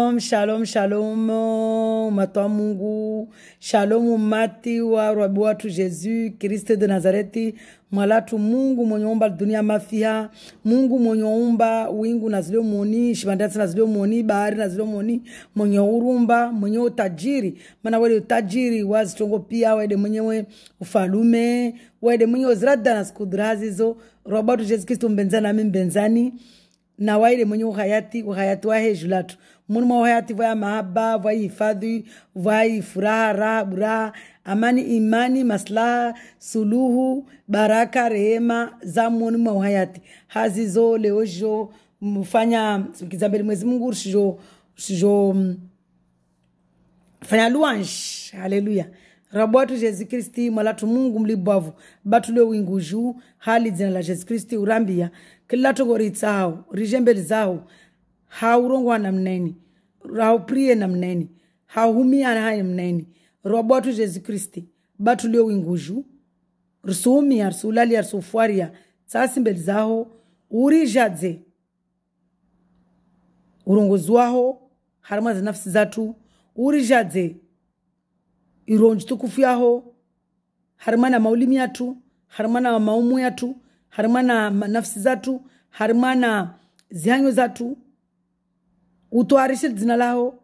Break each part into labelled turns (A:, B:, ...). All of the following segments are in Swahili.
A: Shalom, shalom, shalom, matoa Mungu, shalom umati wa rabu watu Yesu Kristo de Nazareti, mwalatu Mungu mwenye umba dunia mafia, Mungu mwenye umba, wingu na mwoni, shibandati na mwoni, bahari na mwoni, mwenye urumba, mwenye utajiri, mana wede utajiri wazi wazitongo pia wede mwenye we ufalume wede mwenye uzrada na skudrazi zo, rabu watu Yesu Kristo mbenzani mbenzani na waile mwenye uhayati uhayati wa hejulatu, murimo wa hayati vya mahaba vya hifadhi vya furaha raha buraha amani imani maslaha suluhu baraka rehema za murimo wa hayati leo jo mfanya kizambeli mwezi mungu shijo shijo mm, fanya luanshi haleluya rabu watu jesu kristi mwalatu mungu mlibwavu batule wingu juu hali dzina la jesu kristi urambia kila togori tsao rijembeli zao haurongwa na mneni rahupriye namneni hahumiyana haye mneni robotu jesu kristi batulio winguju risuumia risulalia risufwaria mbeli zaho urijadze urunguzi waho harimwa za nafsi zatu urijadze ironji tukufu yaho harimwa na maulimi yatu harimwa na maumu yatu harimwa na nafsi zatu harimwa na zihanyo zatu utwarishe jina lao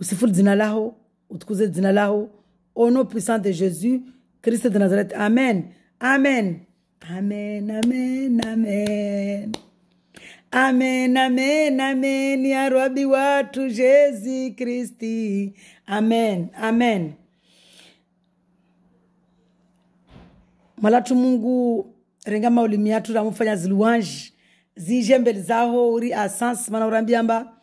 A: usifuri jina lao utukuze jina lao au puissant de jesus christ de nazareth amen amen amen amen amen Amen, amen, amen, ya Rabi watu Jezi Kristi. Amen, amen. Malatu Mungu renga maulimi yatu ramufanya ziluanji zije mbele zaho uri asansi mana urambiyamba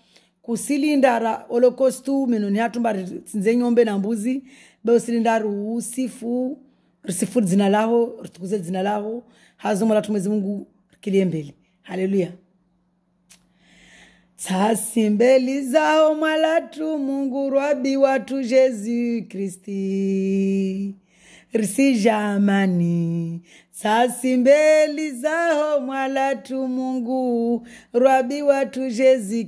A: kusilindara olokostu minu nihatumba tsinze nyombe na mbuzi beusilindari usifu risifu dzina laho ritukuze dzina laho hazomo latu mwezi mungu rikilie mbele haleluya tsasi mbeli zao mwalatu mungu rwabi watu jesu kristi risi amani sasi mbeli zaho mwalatu mungu rwabi watu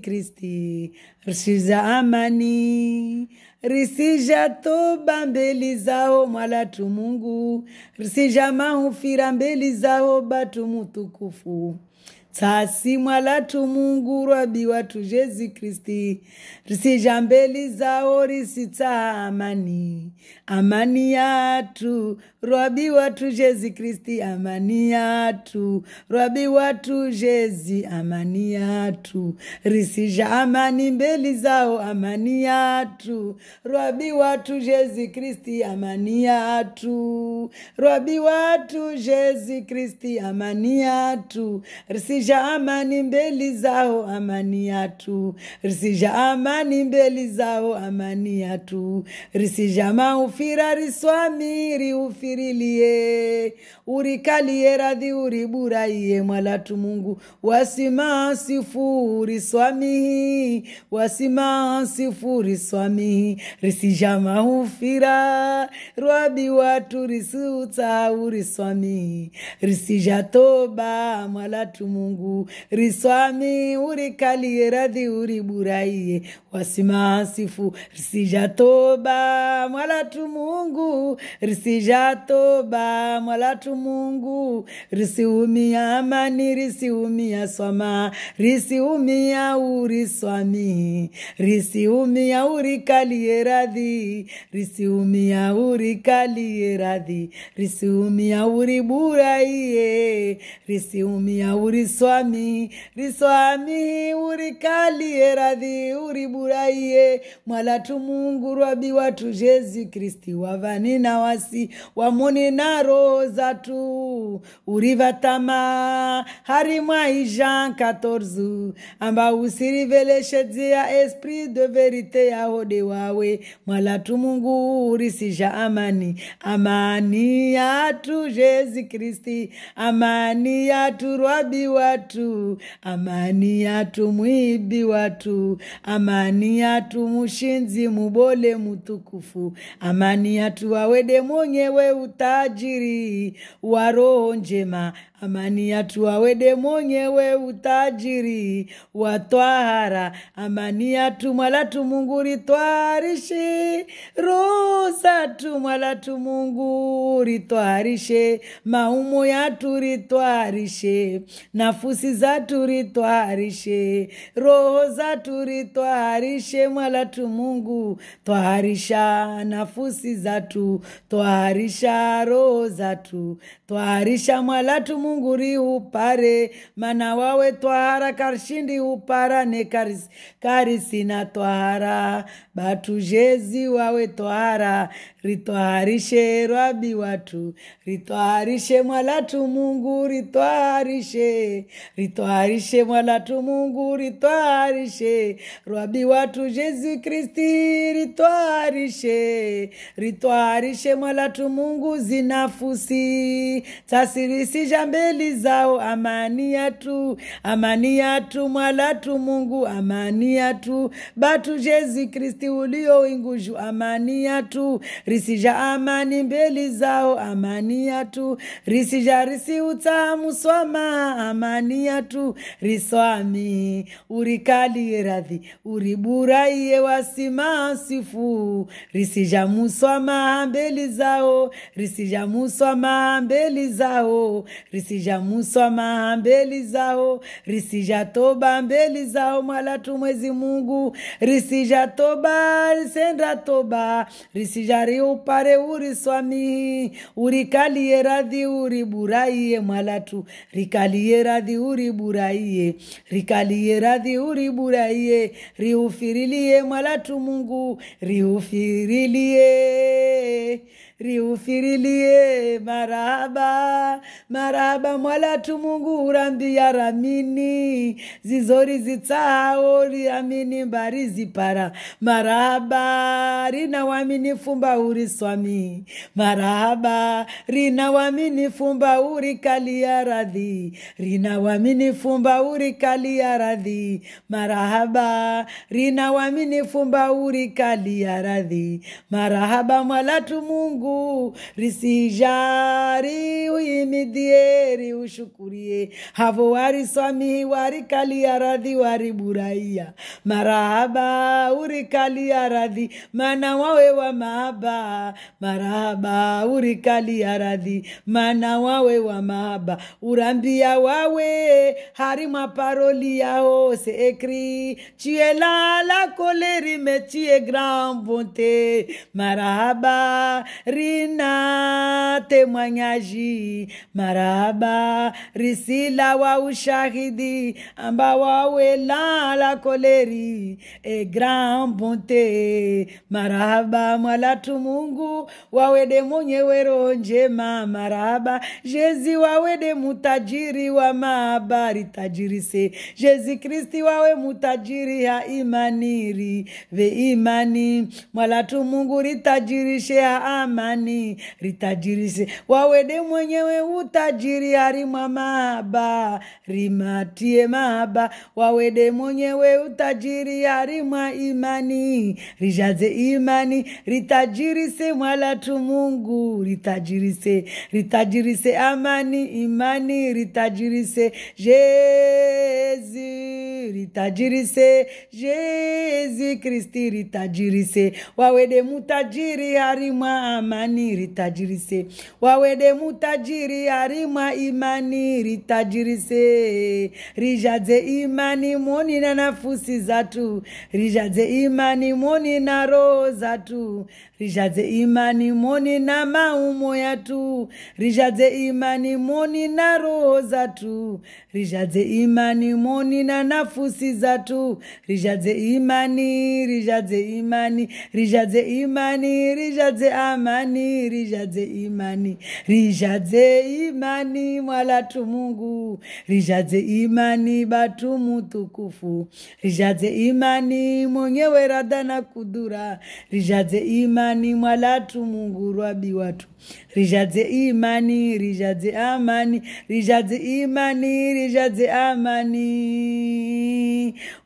A: kristi rishiza amani risija toba mbeli zaho mwalatu mungu risija mahufira mbeli zaho batu mutukufu tsasi latu mungu rwabi watu jesu kristi risijambeli zao risitsa amani amani yatu rwabi watu jesu kristi amani yatu rwabi watu jesu amani yatu risija amani mbeli zao amani yatu rwabi watu jesu kristi amani yatu rwabi watu jesu kristi amani yatu risija amani mbeli zao amani yatu risija amani mbeli zao amani yatu risija maufira riswamiri ufirilie urikalie radhi uriburaiye mwalatu mungu wasima sifu swamihi wasima sifu swamihi risija maufira rwabi watu risiutsauri swamihi risija toba mwalatu tu Mungu riswami urikalie radhi uriburaie wasimasifu risijatoba mwala tu Mungu risijatoba mwala tu Mungu risiumia amani risiumia swama risiumia uriswami risiumia urikalie radhi risiumia urikalie radhi risiumia uriburaiye risiumia uri uri swami riswami urikalie radhi uriburaie mwalatu mungu rwabi watu jesu kristi wavani na wasi wamoni na roho zatu urivatama hari mwai jean 14 amba usiriveleshedzia esprit de verite yahode wawe mwalatu mungu urisija amani amani yatu jesu kristi amani yatu rwabi tumwibi watu, amani yatu mwibi watu, amani yatu mushinzi mubole mutukufu, amani yatu wawede mwenyewe utajiri wa roho njema, amani yatu wawede mwenyewe utajiri wa twahara, amani yatu mwala tumunguri roho rusa tumwala tumunguri twarishi maumo yatu ritwarishe nafusi zatu ritwaharishe, roho zatu ritwaharishe, mwala tu Mungu twaharisha, nafusi zatu twaharisha, roho zatu twaharisha, mwala tu Mungu riupare, mana wawe twahara karshindi upara ne karisi, karisi na twahara batu jezi wawe twahara ritwarishe rwabi watu ritwaharishe, mwala tu Mungu ritwaharishe ritwarishe, ritwarishe mwanatu Mungu ritwarishe, rwabi watu Jesu Kristi ritwarishe, ritwarishe mwanatu Mungu zinafusi tasirisija mbeli zao amani yatu, amani yatu mwalatu Mungu amani yatu batu Jesu Kristi ulio inguju amani yatu risija amani mbeli zao amani yatu risija risi utamu swama tu riswami urikaliradhi uriburaiye wasimasifu risijamuswa mahambeli zao risijamuswa mahambeli zao risijamuswa mahambeli zao risijatoba mbeli zao mwalatu mwezi mungu risijatoba risenda toba risijari upare uriswami urikaliye radhi uriburaiye mwalatu rikalie radhi dhiuri buraiye rikalie radhiuri buraiye riufirilie mwalatu Mungu riufirilie riufirilie maraba maraba mwala tumungu urambia ramini zizori zitsahawo riamini mbari zipara maraba rina wamini fumba uri swami maraba rina wamini fumba uri ya radhi rina wamini fumba uri ya radhi marahaba rina wamini fumba uri ya radhi marahaba mwala tumungu Mungu risijari uimidie riushukurie havo wariswamihi warikalia radhi wariburaia marahaba urikalia radhi mana wawe wa mahaba marahaba urikalia radhi mana wawe wa mahaba urambia wawe hari maparoli yao seekri chielala koleri metie grand bonte marahaba rina Temwanyaji maraba risila wa ushahidi amba wawela la koleri e grand bonte maraba mwalatu Mungu wawede mwenyewe njema maraba Jezi wawede mutajiri wa maabari tajirise Jezi Kristi wawe mutajiri ha imaniri ve imani mwalatu Mungu ritajirishe ha amani nani ritajirise wawede mwenyewe utajiri arimwa maba rimatie maba, wawede mwenyewe utajiri arimwa imani rijaze imani ritajirise mwalatu Mungu ritajirise ritajirise amani imani ritajirise jezi ritajirise jezi Kristi ritajirise wawede mutajiri arimwa amani imaniri tajirise wawedemu mutajiri arima imani ritajirise rijadze imani moni na nafusi zatu rijadze imani moni na roho zatu rijadze imani moni na maumo yatu rijadze imani moni na roho zatu rijadze imani moni na nafusi zatu rijadze imani rijadze imani rijadze imani rijadze amani imani, rijadze imani, rijadze imani mwalatu Mungu, rijadze imani batu mutukufu, rijadze imani mwenyewe radana kudura, rijadze imani mwalatu Mungu rwabi watu, rijadze imani, rijadze amani, rijadze imani, rijadze amani,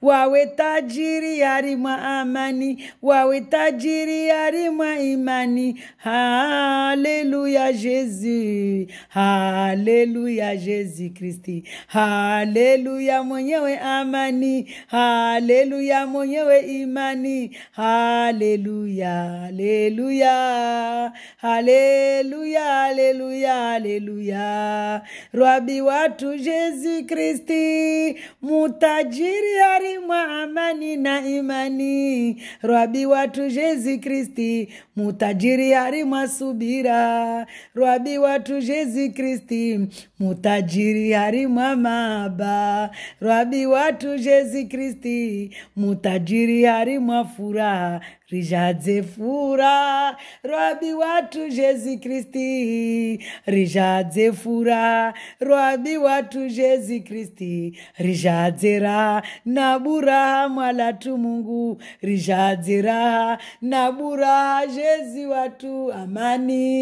A: wawe tajiri yari amani, wawe tajiri yari imani Ah. Alléluia Jésus, Alléluia Jésus Kristi, Alléluia mwenyewe amani, Alléluia mwenyewe imani, Alléluia, Alléluia, Alléluia, Alléluia, Alléluia. Rabi watu Jésus Kristi, mutajiri harimwa amani na imani, Rabi watu Jésus Kristi, mutajiri harimwa subiri Mukira rwabi watu Yesu Kristi mutajiri hari mwamaba rwabi watu Yesu Kristi mutajiri hari mwafuraha rijadze fura rwabi watu Yesu Kristi rijadze fura rwabi watu Yesu Kristi rijadzera na buraha mwalatu Mungu rijadzera na buraha Yesu watu amani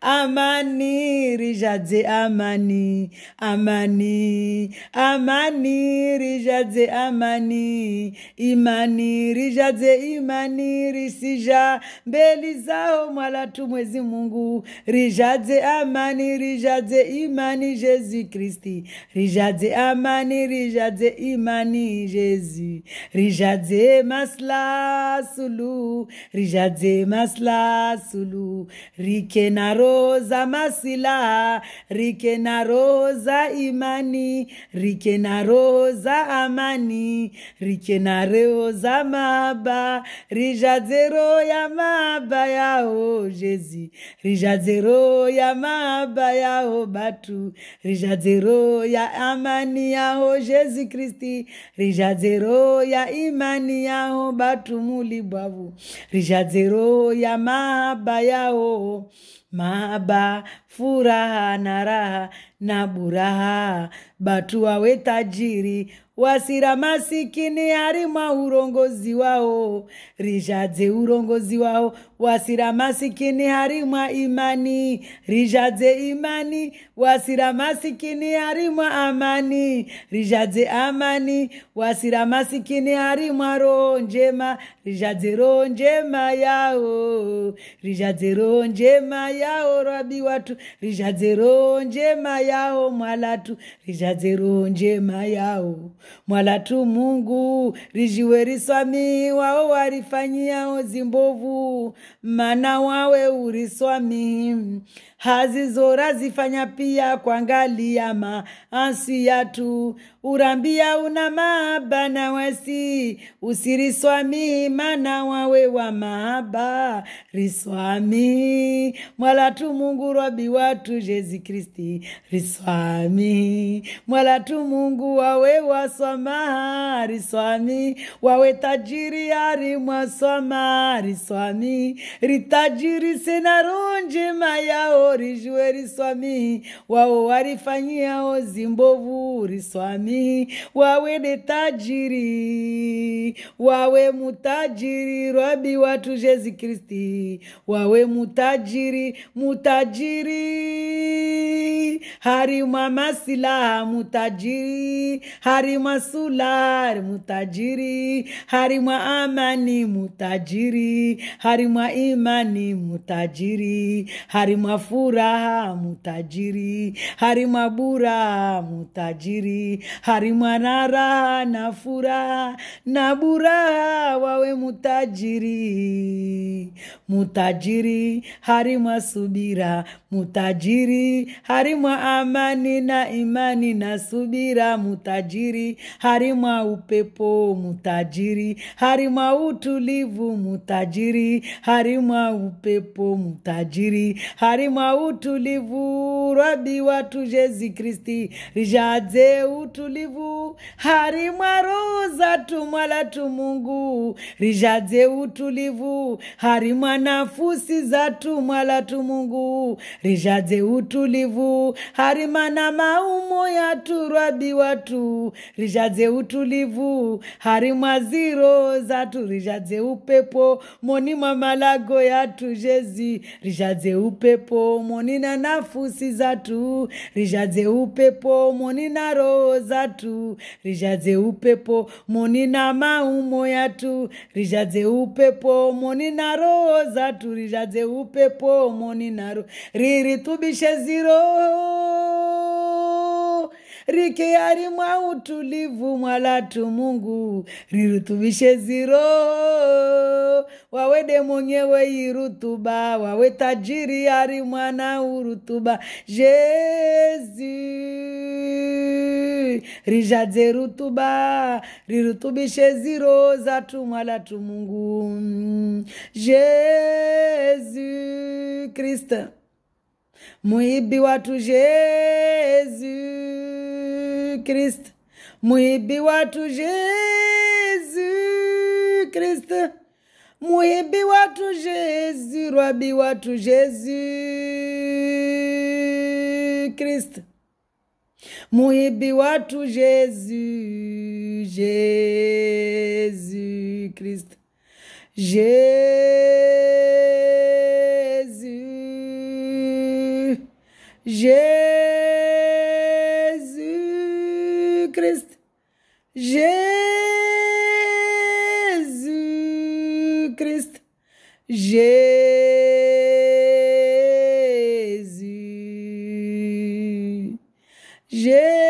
A: amani rijadze amani amani amani rijadze amani imani rijadze imani risija mbeli zao mwalatu mwezi mungu rijadze amani rijadze imani jesu kristi rijadze amani rijadze imani jesu rijadze masla sulu rijadze masla sulu rijadze rike na roho masila, masilaha, rike na roho imani, rike na roho amani, rike na roho za mahaba, rijadze roho ya mahaba yao Jezi, rijadze roho ya mahaba yao batu, rijadze roho ya amani ya o Jezi Kristi, rijadze roho ya imani ya o batu muli bwavu, rijadze roho ya mahaba yao maaba furaha na raha na buraha, batua tajiri wasira masikini ari maurongozi wawo rizha dzeurongozi wawo wasira masikini ari maimani rizha dzeimani wasira masikini ari maamani rizha dzeamani wasira masikini ari maroho njema rizha dzeroho njema yawo rizha dzeroho njema yawo rabiwatu rizha dzeroho njema yawo mwalatu rizha dzeroho njema yawo mwalatu Mungu rijiwe wao warifanyia ozimbovu mana wawe uriswami hazizora zifanya pia kuangalia maasi yatu urambia una mahaba na wasi usiriswami mana wawe wa mahaba riswami mwalatu mungu robi watu jezi kristi riswami mwalatu mungu wawe waswama riswami wawe tajiri ari mwaswama riswami ritajiri senaronje mayao lijue riswamii wao walifanyiao zimbovu wawe wawede tajiri, wawe mutajiri, rwabi watu jezi Kristi, wawe mutajiri, mutajiri, hari mama mutajiri, hari masulari mutajiri, hari amani mutajiri, hari imani mutajiri, hari fu mabura mutajiri hari mabura mutajiri hari mwanara na furaha na buraha wawe mutajiri mutajiri hari mwasubira mutajiri hari mwa amani na imani na subira mutajiri hari mwa upepo mutajiri hari mwa utulivu mutajiri hari mwa upepo mutajiri hari mwa utulivu. Rabi watu jezi Kristi rijadze utulivu harimwa roho za tumwala tu Mungu rijadze utulivu harimwa nafusi za tumwala tu Mungu rijadze utulivu harima na maumo ya tu rabi watu rijadze utulivu harimwa ziro za tu rijadze upepo moni mwa malago ya tu Yesu rijadze upepo umo na nafusi zatu rijadze upepo monina roho zatu rijadze upepo monina maumo yatu rijadze upepo na roho zatu rijadze upepo na roho riritubishe ziro rikiari mwa utulivu mwalatu Mungu rirutubishe ziro wawede mwenyewe irutuba wawe tajiri ari mwana urutuba jezi rijadze rutuba rirutubishe ziro zatu mwalatu Mungu jezi Kristo muibiwa tu Jésus Christ muibiwa tu Jésus Christ muibiwa tu Jésus rwabiwa tu Jésus Christ muibiwa tu Jésus Jésus Christ Jesus, Jesus Cristo, Jesus Cristo, Jesus, Jesus.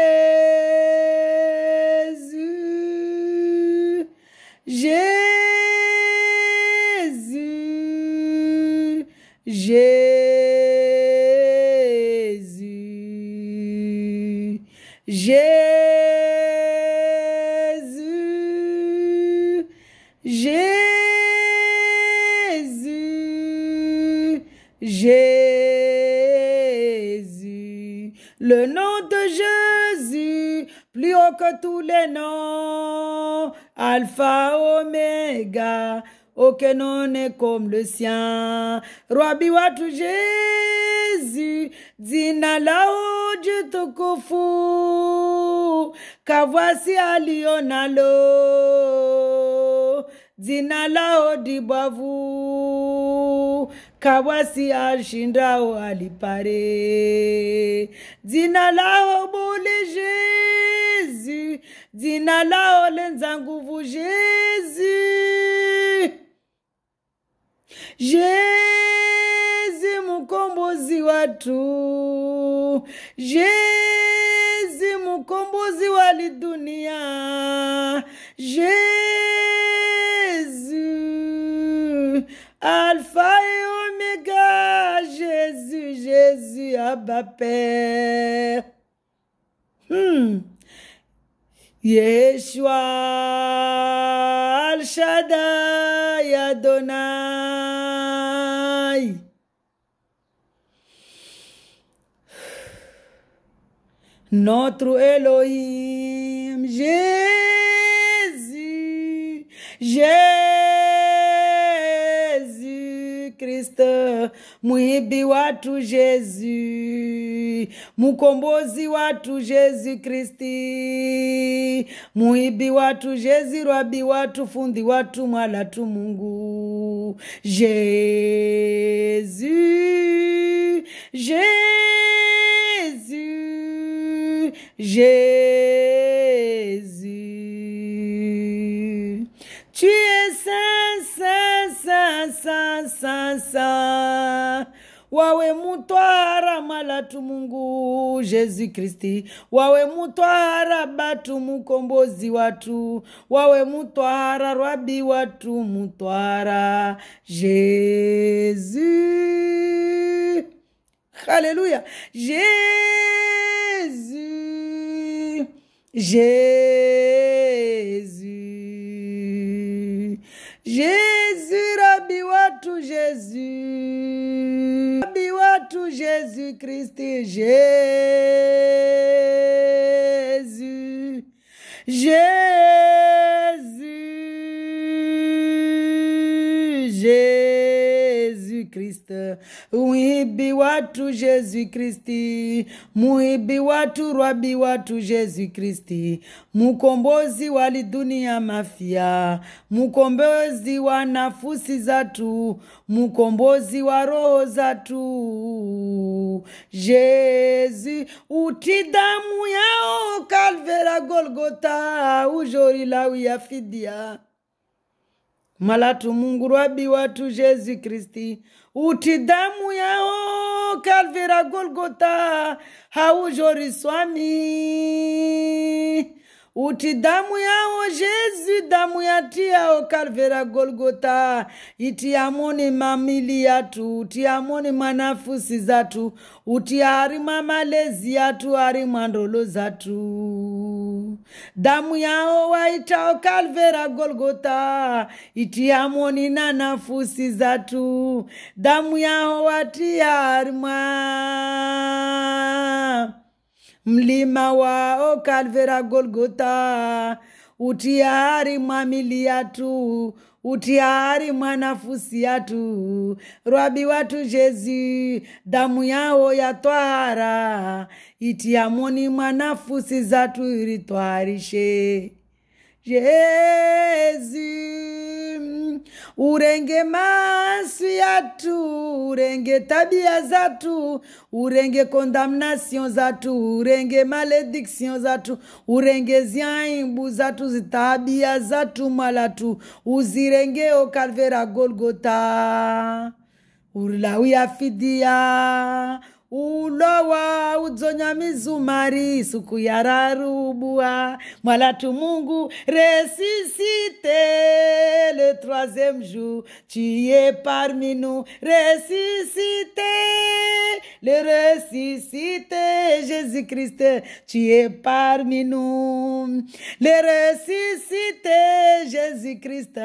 A: voici à Lyon à dzina lao dibwavu kawasi ashindao alipare dzina lao buli jezu dzina lao lenza nguvu jezu jezu mukombozi watu jezu mkombozi wa dunia Jésus, Alpha et Omega, Jésus, Jésus, Abba Père. Hmm. Yeshua, Al Shaddai, Adonai. notre Elohim, Jésus, Jésus Christ, muibi watu Jésus, mukombozi watu Jésus Kristi, muibi watu Jésus, rabi watu, fundi watu, mwalatu Mungu, Jésus, Jésus Jésus. Tu es saint, saint, saint, saint, saint, saint. wawe mutwara malatu mungu jesu kristi wawe mutwara batu mukombozi watu wawe mutwara rwabi watu mutwara jesu haleluya jesu jesu jesu rabiwa tu jesu rabiwa tu jesu kristi jesu jesu Christ. Muhibi watu jesu Kristi, muhibi watu rwabi watu Jesu Kristi, mukombozi wali dunia mafia, mukombozi wa nafusi zatu, mukombozi wa roho zatu. Jesu uti damu yao Kalvera Golgota, ujori lau ya fidia malatu mungu rwabi watu jesu kristi uti damu yao kalvi ra golgota hauzhoriswami uti damu yao jesu damu yati yao kalvi ra golgota iti yamoni mamili yatu uti yamoni mwanafusi zatu uti ari mamalezi yatu ari mwandolo zatu damu yao waitao Kalvera Golgota itiamoni na nafusi zatu damu yao watiarmwa mlima wao Kalvera Golgota utiari mwamili yatu uti ari mwanafusi yatu rwabi watu jezi damu yawo yatwara iti yamoni mwanafusi zatu iritwarishe Jésus. Urenge maasi yatu, urenge tabia zatu, urenge condamnation zatu, urenge malediction zatu, urenge ziaimbu zatu, zitabia zatu malatu, uzirenge kalvera Golgota. Urlawi afidia ulowa mwalatu mungu le troisième jour tu es parmi nous ressuscité le ressuscité jésus christ tu es parmi nous le ressuscité jésus christ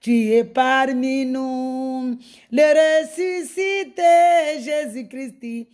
A: tu es parmi nous le ressuscité jésus christ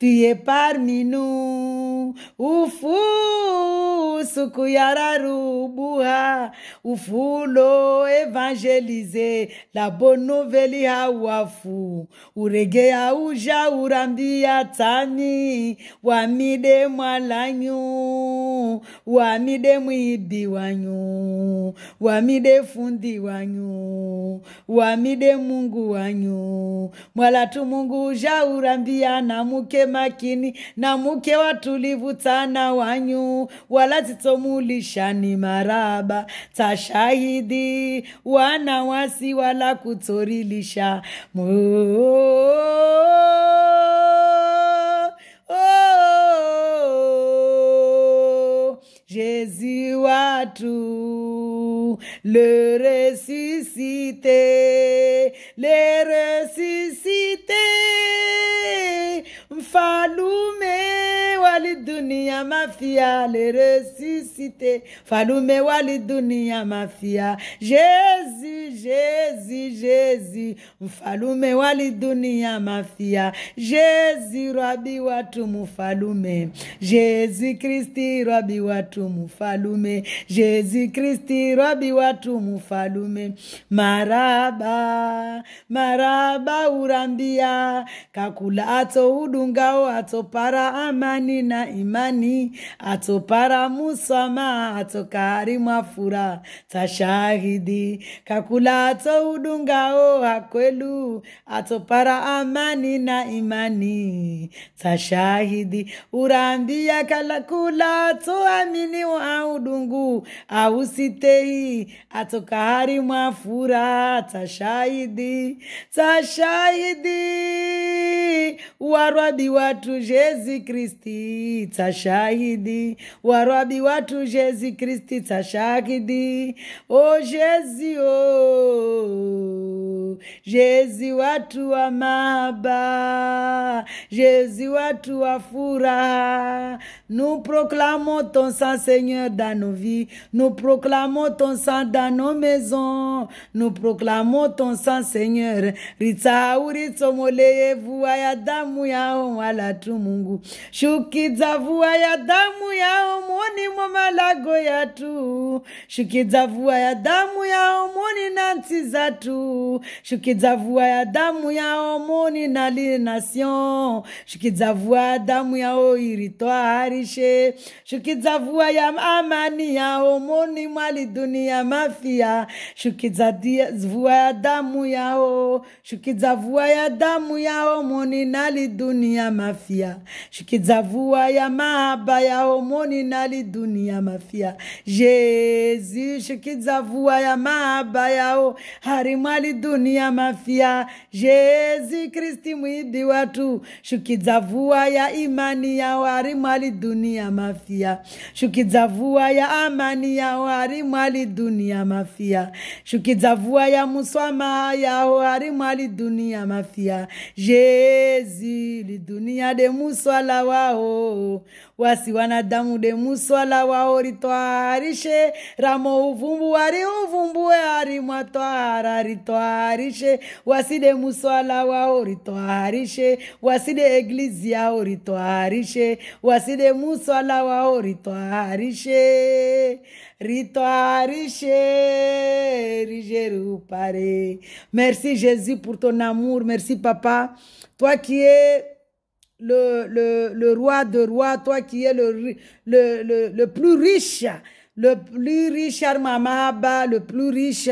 A: Tu es parmi nous. Ufu Ufu, Ufulo évangélisé. La bonne nouvelle Urege, Uregea uja urambia tani. Wamide mwalanyu. Wamide mwibi wanyu. Wamide fundi wanyu. Wamide mungu wanyu. Mwalatu mungu uja urambia ya namuke, makini na muke watulivu tsana wanyu wala ni maraba tashahidi wana wasi wala kutsorilisha oh, jezi watu le resisite le resisite mafia, les ressuscité. Faloume wali dunia mafia. Jésus. Jezi, Jezi, mfalume wali dunia mafia. Jezi, rabi watu mufalume. Jezi Kristi, rabi watu mufalume. Jezi Kristi, rabi watu mufalume. Maraba, maraba urambia. Kakula ato ato para amani na imani. para musama, atokari mafura. Tashahidi, kakula o hakwelu, atopara amani na imani tashahidi. urambia kalakula atoamini wa udungu ausitehi, atokahari mwafura tashahidi, tashahidi. Warwabi watu Jezi Kristi tashahidi, warwabi watu Jezi Kristi tashahidi. O Jezi o Jésus watu wa mahaba, Jezi watu wa furaha. Nous proclamons ton sang, Seigneur, dans nos vies. Nous proclamons ton sang dans nos maisons. Nous proclamons ton sang, Seigneur. Ritsauritsomoleye vua ya damu yao walatu Mungu. Shukiza vua damu yao moni Mama malago yatu. Shukiza vua ya damu yao moni na sayansi zetu, shukidza vua ya damu ya homoni na lination, shukidza vua ya damu ya oiri twaharishe, shukidza vua ya amani ya homoni mwali dunia mafia, shukidza vua ya damu yao, shukidza vua ya damu ya homoni nali dunia mafia, shukidza vua ya mahaba ya homoni na mafia, Jésus, shukidza vua ya yao harimwali dunia mafia jezi Kristi mwidi watu shukidza vua ya imani yao harimwali dunia mafia shukidza vua ya amani yao harimwali dunia mafia shukidza vua ya muswama yao harimwali dunia mafia Yesu lidunia de muswala wao wasi wanadamu de muswala wao litwarishe ramo uvumbu wari uvumbue harimwa twara ritwarishe waside muswala wao ritwarishe waside eglizi yao ritwarishe waside muswala wao ritwarishe ritwarishe rijerupare merci jésus pour ton amour merci papa toi qui es le, le, le roi de rois, toi qui es le, le, le, le plus riche le plus riche Armamaba, le plus riche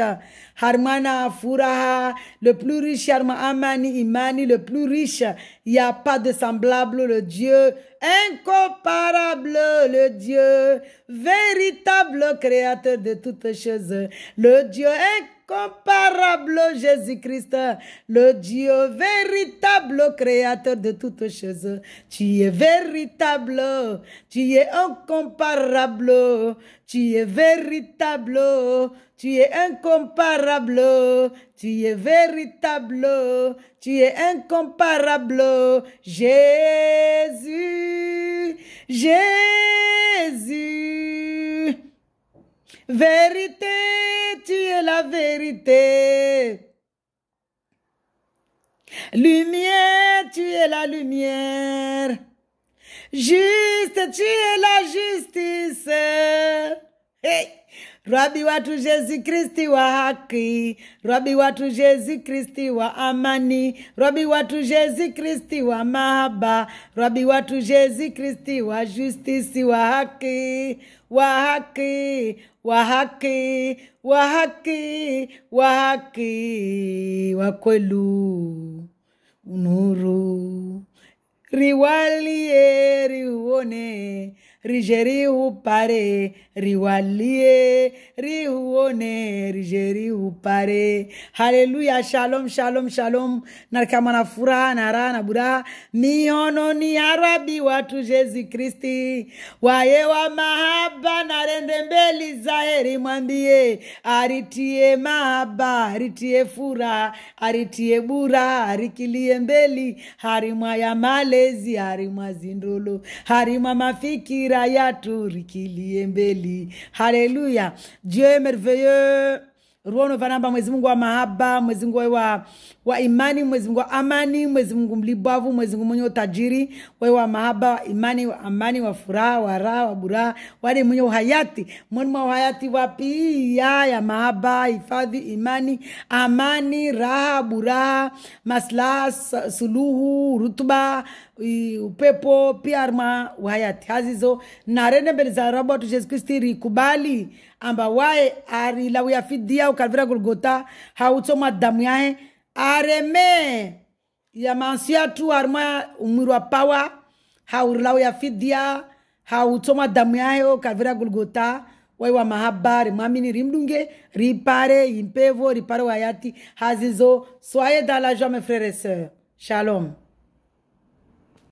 A: Harmana Furaha, le plus riche, Harma Amani Imani, le plus riche. Il n'y a pas de semblable, le Dieu incomparable, le Dieu véritable, créateur de toutes choses, le Dieu incomparable Jésus-Christ, le Dieu véritable, créateur de toutes choses. Tu es véritable, tu es incomparable, tu es véritable, tu es incomparable, tu es véritable, tu es incomparable, Jésus, Jésus. Vérité, tu es la vérité. Lumière, tu es la lumière. Juste, tu es la justice. Hey. Rabi watu Yesu Kristi wa haki, Rabi watu Yesu Kristi wa amani, Rabi watu Yesu Kristi wa mahaba, Rabi watu Yesu Kristi wa justisi, wa haki, wa haki, wa haki, wa haki, wa haki, wa kwelu nuru riwalie riuone rije upare riwalie rihuone rije upare haleluya shalom shalom shalom narikama na furaha na raha na buraha miononi watu yesu kristi waye wa mahaba narende mbeli zaheri mwambie aritie mahaba aritie furaha aritie bura arikilie mbeli harimwa ya malezi harimwa zindolo harimwa mafikira Kiraya Kili Embeli. Hallelujah. Dieu est merveilleux ruono vanamba mwezi mungu wa mahaba mwezi mungu wa, wa imani mwezi mungu wa amani mwezi mungu mlibwavu mwezi mungu mwenye utajiri wewe wa mahaba wa imani wa amani wa furaha wa raha wa buraha wale mwenye uhayati mwani mwa uhayati wapi ya mahaba hifadhi imani amani raha buraha maslaha suluhu rutuba upepo pia arma uhayati hazizo narende mbele za rabu watu jesu kristi rikubali wae ari lawuya fidia ukavira golgota hautsoma damu yaye areme mansia tu arima umwiri wa pawa hauri lawuya fidia hautsoma damu yaye ukavira golgota wa mahabari mamini rimdunge ripare impevo ripare wayati hazizo swaye dans la frères et sœurs shalom